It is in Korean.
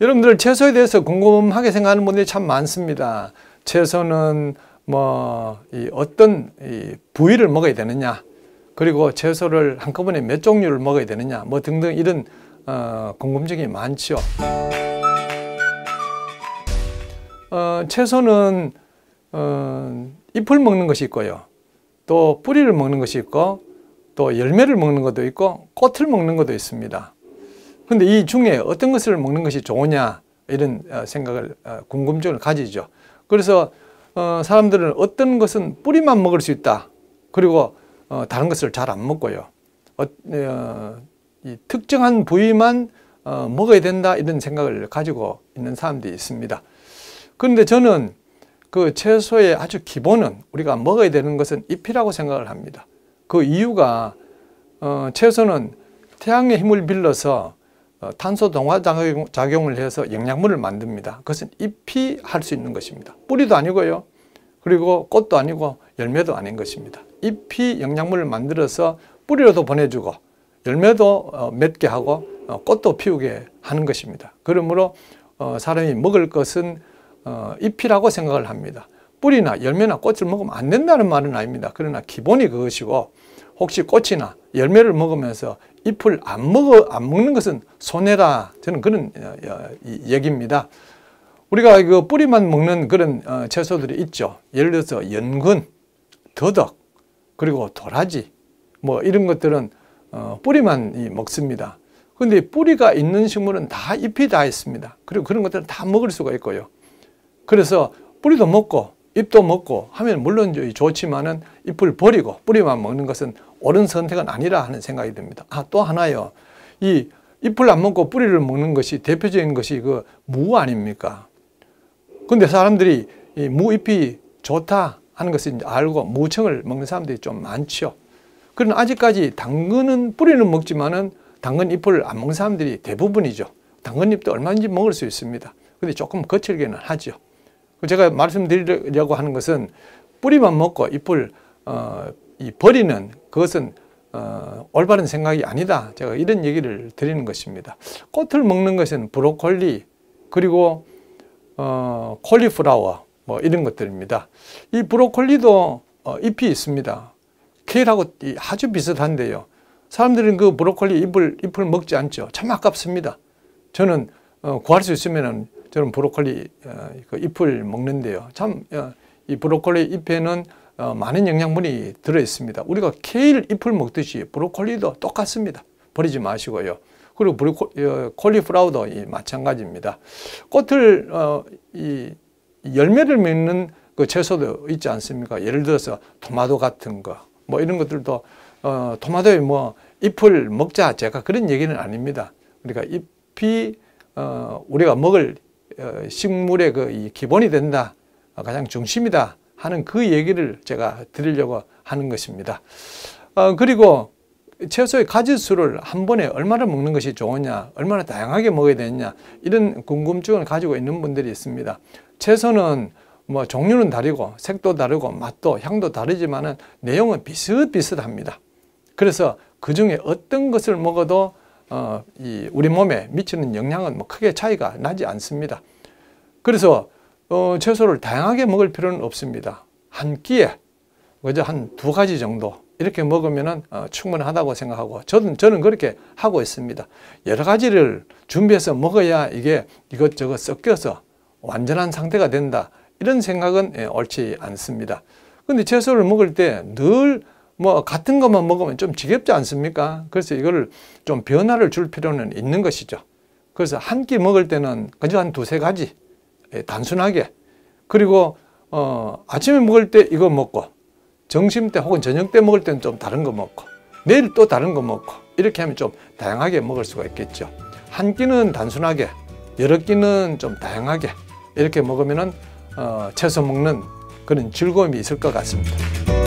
여러분들 채소에 대해서 궁금하게 생각하는 분들이 참 많습니다. 채소는 뭐 어떤 부위를 먹어야 되느냐 그리고 채소를 한꺼번에 몇 종류를 먹어야 되느냐 뭐 등등 이런 어, 궁금증이 많지요. 어, 채소는 어, 잎을 먹는 것이 있고요. 또 뿌리를 먹는 것이 있고 또 열매를 먹는 것도 있고 꽃을 먹는 것도 있습니다. 근데 이 중에 어떤 것을 먹는 것이 좋으냐 이런 어, 생각을 어, 궁금증을 가지죠. 그래서 어, 사람들은 어떤 것은 뿌리만 먹을 수 있다. 그리고 다른 것을 잘 안 먹고요. 특정한 부위만 먹어야 된다 이런 생각을 가지고 있는 사람들이 있습니다. 그런데 저는 그 채소의 아주 기본은 우리가 먹어야 되는 것은 잎이라고 생각을 합니다. 그 이유가 채소는 태양의 힘을 빌려서 어, 탄소 동화 작용을 해서 영양물을 만듭니다. 그것은 잎이 할 수 있는 것입니다. 뿌리도 아니고요. 그리고 꽃도 아니고 열매도 아닌 것입니다. 잎이 영양분을 만들어서 뿌리로도 보내주고 열매도 어, 맺게 하고 어, 꽃도 피우게 하는 것입니다. 그러므로 사람이 먹을 것은 잎이라고 생각을 합니다. 뿌리나 열매나 꽃을 먹으면 안 된다는 말은 아닙니다. 그러나 기본이 그것이고 혹시 꽃이나 열매를 먹으면서 잎을 안 먹어 안 먹는 것은 손해다 저는 그런 어, 어, 얘기입니다. 우리가 그 뿌리만 먹는 그런 어, 채소들이 있죠. 예를 들어서 연근, 더덕, 그리고 도라지 뭐 이런 것들은 뿌리만 먹습니다. 그런데 뿌리가 있는 식물은 다 잎이 다 있습니다. 그리고 그런 것들은 다 먹을 수가 있고요. 그래서 뿌리도 먹고 잎도 먹고 하면 물론 좋지만은 잎을 버리고 뿌리만 먹는 것은 옳은 선택은 아니라 하는 생각이 듭니다. 아, 또 하나요. 이 잎을 안 먹고 뿌리를 먹는 것이 대표적인 것이 그 무 아닙니까? 근데 사람들이 이 무잎이 좋다 하는 것을 이제 알고 무청을 먹는 사람들이 좀 많죠. 그런 아직까지 당근은 뿌리는 먹지만은 당근 잎을 안 먹는 사람들이 대부분이죠. 당근 잎도 얼마든지 먹을 수 있습니다. 근데 조금 거칠게는 하죠. 제가 말씀드리려고 하는 것은 뿌리만 먹고 잎을 어, 이 버리는 그것은 어, 올바른 생각이 아니다. 제가 이런 얘기를 드리는 것입니다. 꽃을 먹는 것은 브로콜리 그리고 어, 콜리플라워 뭐 이런 것들입니다. 이 브로콜리도 어, 잎이 있습니다. 케일하고 아주 비슷한데요. 사람들은 그 브로콜리 잎을, 잎을 먹지 않죠. 참 아깝습니다. 저는 어, 구할 수 있으면 은 저는 브로콜리 어, 그 잎을 먹는데요. 참이 어, 브로콜리 잎에는 어, 많은 영양분이 들어 있습니다. 우리가 케일 잎을 먹듯이 브로콜리도 똑같습니다. 버리지 마시고요. 그리고 브로콜리 콜라우도 마찬가지입니다. 꽃을 이 열매를 맺는 그 채소도 있지 않습니까? 예를 들어서 토마토 같은 거, 뭐 이런 것들도 어, 토마토의 뭐 잎을 먹자 제가 그런 얘기는 아닙니다. 그러니까 잎이 어, 우리가 먹을 어, 식물의 그 기본이 된다. 어, 가장 중심이다. 하는 그 얘기를 제가 드리려고 하는 것입니다. 어, 그리고 채소의 가지수를 한 번에 얼마나 먹는 것이 좋으냐, 얼마나 다양하게 먹어야 되느냐, 이런 궁금증을 가지고 있는 분들이 있습니다. 채소는 뭐 종류는 다르고, 색도 다르고, 맛도, 향도 다르지만은 내용은 비슷비슷합니다. 그래서 그 중에 어떤 것을 먹어도 어, 이 우리 몸에 미치는 영향은 뭐 크게 차이가 나지 않습니다. 그래서 어, 채소를 다양하게 먹을 필요는 없습니다. 한 끼에 그저 한 두 가지 정도 이렇게 먹으면 어, 충분하다고 생각하고 저는, 저는 그렇게 하고 있습니다. 여러 가지를 준비해서 먹어야 이게 이것저것 섞여서 완전한 상태가 된다 이런 생각은 예, 옳지 않습니다. 근데 채소를 먹을 때늘 뭐 같은 것만 먹으면 좀 지겹지 않습니까? 그래서 이거를 좀 변화를 줄 필요는 있는 것이죠. 그래서 한 끼 먹을 때는 그저 한 두세 가지 예, 단순하게 그리고 어, 아침에 먹을 때 이거 먹고 점심 때 혹은 저녁 때 먹을 때는 좀 다른 거 먹고 내일 또 다른 거 먹고 이렇게 하면 좀 다양하게 먹을 수가 있겠죠. 한 끼는 단순하게 여러 끼는 좀 다양하게 이렇게 먹으면 어, 채소 먹는 그런 즐거움이 있을 것 같습니다.